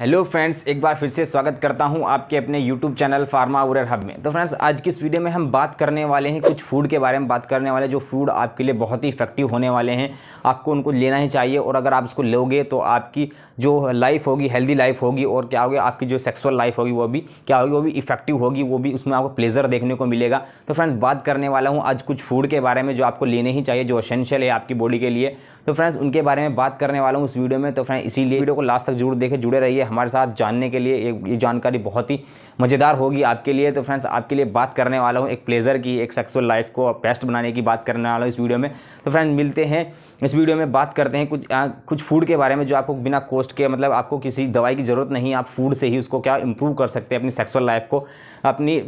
hello friends एक बार फिर से स्वागत करता हूं आपके अपने यूट्यूब चैनल फार्मा उरर हब में तो फ्रेंड्स आज की इस वीडियो में हम बात करने वाले हैं कुछ फूड के बारे में बात करने वाले जो फूड आपके लिए बहुत ही इफेक्टिव होने वाले हैं आपको उनको लेना ही चाहिए और अगर आप इसको लोगे तो आपकी जो लाइफ होगी हेल्दी लाइफ होगी और क्या होगी आपकी जो सेक्सुअल लाइफ होगी वो भी क्या होगी वो भी इफेक्टिव होगी वो भी उसमें आपको प्लेजर देखने को मिलेगा तो फ्रेंड्स बात करने वाला हूँ आज कुछ फूड के बारे में जो आपको लेने ही चाहिए जो असेंशियल है आपकी बॉडी के लिए तो फ्रेंड्स उनके बारे में बात करने वाला हूँ इस वीडियो में तो फ्रेंड इसीलिए वीडियो को लास्ट तक जरूर देखें जुड़े रहिए हमारे साथ जानने के लिए ये जानकारी बहुत ही मज़ेदार होगी आपके लिए तो फ्रेंड्स आपके लिए बात करने वाला हूँ एक प्लेजर की एक सक्सेसफुल लाइफ को बेस्ट बनाने की बात करने वाला हूँ इस वीडियो में तो फ्रेंड मिलते हैं इस वीडियो में बात करते हैं कुछ आ, कुछ फूड के बारे में जो आपको बिना कोस्ट के मतलब आपको किसी दवाई की ज़रूरत नहीं आप फूड से ही उसको क्या इम्प्रूव कर सकते हैं अपनी सेक्सुअल लाइफ को अपनी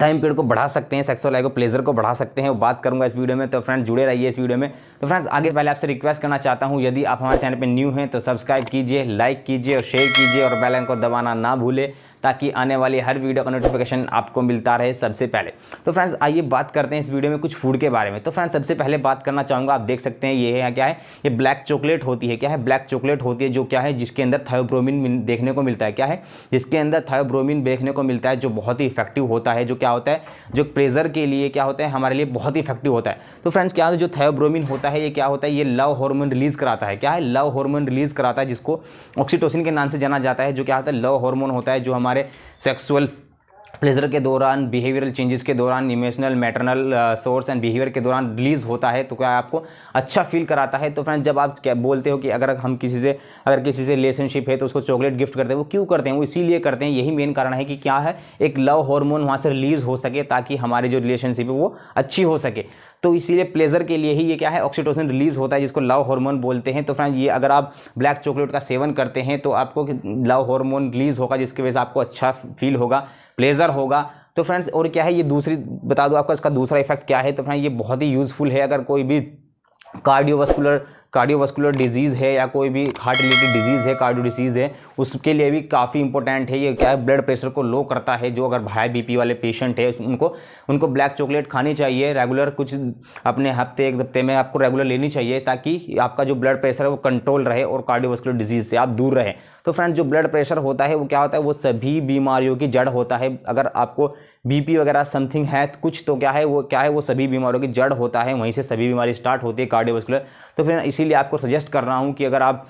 टाइम पीरियड को बढ़ा सकते हैं सेक्सुअल लाइफ को प्लेजर को बढ़ा सकते हैं वो बात करूंगा इस वीडियो में तो फ्रेंड्स जुड़े रहिए इस वीडियो में तो फ्रेंड्स आगे पहले आपसे रिक्वेस्ट करना चाहता हूं यदि आप हमारे चैनल पर न्यू हैं तो सब्सक्राइब कीजिए लाइक कीजिए और शेयर कीजिए और बेल आइकन को दबाना ना भूले ताकि आने वाली हर वीडियो का नोटिफिकेशन आपको मिलता रहे सबसे पहले तो फ्रेंड्स आइए बात करते हैं इस वीडियो में कुछ फूड के बारे में तो फ्रेंड्स सबसे पहले बात करना चाहूँगा आप देख सकते हैं ये है क्या है ये ब्लैक चॉकलेट होती है क्या है ब्लैक चॉकलेट होती है जो क्या है जिसके अंदर थायोब्रोमिन देखने को मिलता है क्या है जिसके अंदर थायोब्रोमिन देखने को मिलता है जो बहुत ही इफेक्टिव होता है जो क्या होता है जो प्रेजर के लिए क्या होता है हमारे लिए बहुत ही इफेक्टिव होता है तो फ्रेंड्स क्या जो थायोब्रोमिन होता है ये क्या होता है ये लव हार्मोन रिलीज़ कराता है क्या है लव हार्मोन रिलीज़ कराता है जिसको ऑक्सीटोसिन के नाम से जाना जाता है जो क्या होता है लव हार्मोन होता है जो हमारे हमारे सेक्सुअल प्लेजर के दौरान बिहेवियरल चेंजेस के दौरान emotional maternal source and behaviour के दौरान रिलीज़ होता है तो क्या आपको अच्छा फील कराता है तो फ्रेंड जब आप क्या बोलते हो कि अगर हम किसी से अगर किसी से रिलेशनशिप है तो उसको चॉकलेट गिफ्ट करते हैं वो क्यों करते हैं वो इसीलिए करते हैं यही मेन कारण है कि क्या है एक लव हॉर्मोन वहाँ से रिलीज़ हो सके ताकि हमारी जो रिलेशनशिप है वो अच्छी हो सके तो इसीलिए प्लेजर के लिए ही ये क्या है ऑक्सीटोसिन रिलीज होता है जिसको लव हार्मोन बोलते हैं तो फ्रेंड ये अगर आप ब्लैक चॉकलेट का सेवन करते हैं तो आपको लव हार्मोन रिलीज होगा जिसकी वजह से आपको अच्छा फील होगा प्लेजर होगा तो फ्रेंड्स और क्या है ये दूसरी बता दूँ आपका इसका दूसरा इफेक्ट क्या है तो फ्रेंड ये बहुत ही यूज़फुल है अगर कोई भी कार्डियोवास्कुलर कार्डियोवास्कुलर डिजीज़ है या कोई भी हार्ट रिलेटेड डिजीज़ है कार्डियो डिजीज़ है उसके लिए भी काफ़ी इंपॉर्टेंट है ये क्या है ब्लड प्रेशर को लो करता है जो अगर हाई बीपी वाले पेशेंट है उनको उनको ब्लैक चॉकलेट खानी चाहिए रेगुलर कुछ अपने हफ्ते एक हफ्ते में आपको रेगुलर लेनी चाहिए ताकि आपका जो ब्लड प्रेशर है वो कंट्रोल रहे और कार्डियोवास्कुलर डिजीज़ से आप दूर रहें तो फ्रेंड जो ब्लड प्रेशर होता है वो क्या होता है वो सभी बीमारियों की जड़ होता है अगर आपको बीपी वगैरह समथिंग है तो कुछ तो क्या है वो क्या है वो सभी बीमारियों की जड़ होता है वहीं से सभी बीमारी स्टार्ट होती है कार्डियोवास्कुलर तो फिर इसीलिए आपको सजेस्ट कर रहा हूँ कि अगर आप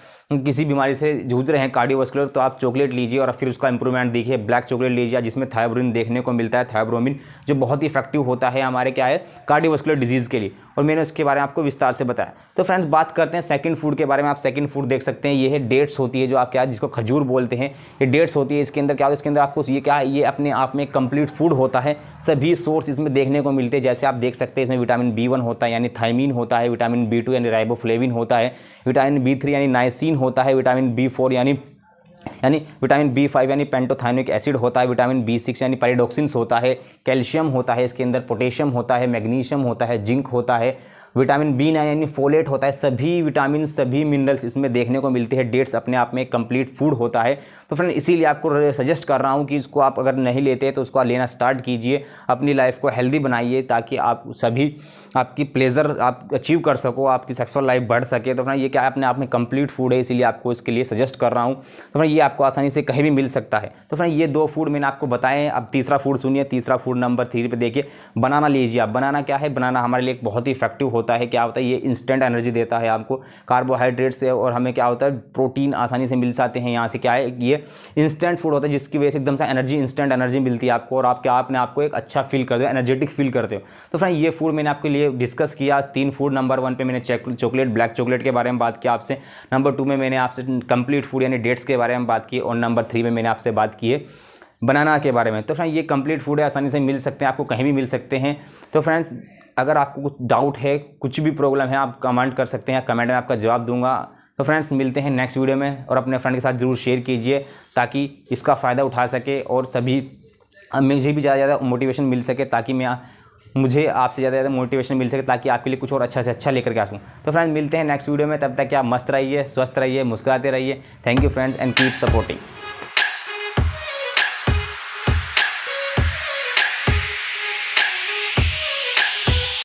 किसी बीमारी से जूझ रहे हैं कार्डियोवास्कुलर तो आप चॉकलेट लीजिए और फिर उसका इंप्रूवमेंट देखिए ब्लैक चॉकलेट लीजिए जिसमें थायब्रोमिन देखने को मिलता है थायब्रोमिन जो बहुत ही इफेक्टिव होता है हमारे क्या है कार्डियोवास्कुलर डिजीज़ के लिए और मैंने उसके बारे में आपको विस्तार से बताया तो फ्रेंड्स बात करते हैं सेकंड फूड के बारे में आप सेकंड फूड देख सकते हैं ये है डेट्स होती है जो आप क्या जिसको खजूर बोलते हैं ये डेट्स होती है इसके अंदर क्या होता है इसके अंदर आपको ये क्या है ये अपने आप में कंप्लीट फूड होता है सभी सोर्स इसमें देखने को मिलते हैं जैसे आप देख सकते हैं इसमें विटामिन बी होता है यानी थाइमिन होता है विटामिन बी यानी राइबोफ्लेविन होता है विटामिन बी यानी नाइसिन होता है विटामिन बी यानी यानी विटामिन बी फाइव यानी पेंटोथाइनिक एसिड होता है विटामिन बी सिक्स यानी पैरिडोक्सिन्स होता है कैल्शियम होता है इसके अंदर पोटेशियम होता है मैग्नीशियम होता है जिंक होता है विटामिन बी नाइन यानी फोलेट होता है सभी विटामिन सभी मिनरल्स इसमें देखने को मिलते हैं डेट्स अपने आप में कंप्लीट फूड होता है तो फ्रेंड इसीलिए आपको सजेस्ट कर रहा हूँ कि इसको आप अगर नहीं लेते तो उसको लेना स्टार्ट कीजिए अपनी लाइफ को हेल्दी बनाइए ताकि आप सभी आपकी प्लेजर आप अचीव कर सको आपकी सक्सेसफुल लाइफ बढ़ सके तो फ्रेंड ये क्या अपने आप में कंप्लीट फूड है इसीलिए आपको इसके लिए सजेस्ट कर रहा हूँ तो फ्रेंड ये आपको आसानी से कहीं भी मिल सकता है तो फ्रेंड ये दो फूड मैंने आपको बताए अब तीसरा फूड सुनिए तीसरा फूड नंबर थ्री पर देखिए बनाना लीजिए आप बनाना क्या है बनाना हमारे लिए बहुत ही इफेक्टिव होता होता है क्या होता है ये इंस्टेंट एनर्जी देता है आपको कार्बोहाइड्रेट से और हमें क्या होता है प्रोटीन आसानी से मिल जाते हैं यहाँ से क्या है ये इंस्टेंट फूड होता है जिसकी वजह से एकदम से एनर्जी इंस्टेंट एनर्जी मिलती है आपको और आप क्या आपने आपको एक अच्छा फील करते हो एनर्जेटिक फील करते हो तो फ्रेंड ये फूड मैंने आपके लिए डिस्कस किया तीन फूड नंबर वन पर मैंने चॉकलेट ब्लैक चॉकलेट के बारे में बात किया आपसे नंबर टू में मैंने आपसे कंप्लीट फूड यानी डेट्स के बारे में बात की और नंबर थ्री में मैंने आपसे बात की है बनाना के बारे में तो फ्रेंड ये कंप्लीट फूड है आसानी से मिल सकते हैं आपको कहीं भी मिल सकते हैं तो फ्रेंड्स अगर आपको कुछ डाउट है कुछ भी प्रॉब्लम है आप कमेंट कर सकते हैं कमेंट में आपका जवाब दूंगा तो फ्रेंड्स मिलते हैं नेक्स्ट वीडियो में और अपने फ्रेंड के साथ जरूर शेयर कीजिए ताकि इसका फ़ायदा उठा सके और सभी मुझे भी ज़्यादा ज़्यादा मोटिवेशन मिल सके ताकि मैं मुझे आपसे ज़्यादा ज़्यादा मोटिवेशन मिल सके ताकि आपके लिए कुछ और अच्छा से अच्छा लेकर के आ सकूँ तो फ्रेंड्स मिलते हैं नेक्स्ट वीडियो में तब तक कि आप मस्त रहिए स्वस्थ रहिए मुस्कुराते रहिए thank you friends and keep supporting